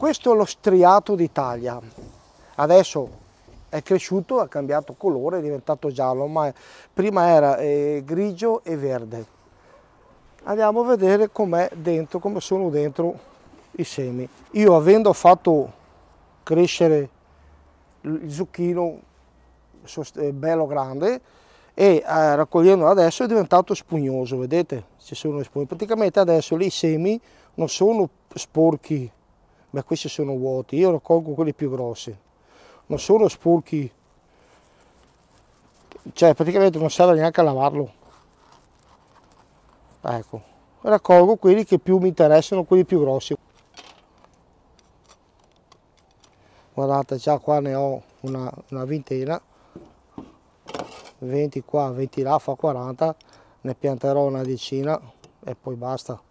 Questo è lo striato d'Italia. Adesso è cresciuto, ha cambiato colore, è diventato giallo, ma prima era eh, grigio e verde. Andiamo a vedere com'è dentro, come sono dentro i semi. Io avendo fatto crescere il zucchino eh, bello grande e eh, raccogliendo adesso è diventato spugnoso, vedete? Ci sono le spugne. Praticamente adesso i semi non sono sporchi, ma questi sono vuoti, io raccolgo quelli più grossi, non sono sporchi, cioè praticamente non serve neanche a lavarlo. Ecco, raccolgo quelli che più mi interessano, quelli più grossi. Guardate, già qua ne ho una, una vintena, 20 qua, 20 là, fa 40, ne pianterò una decina e poi basta.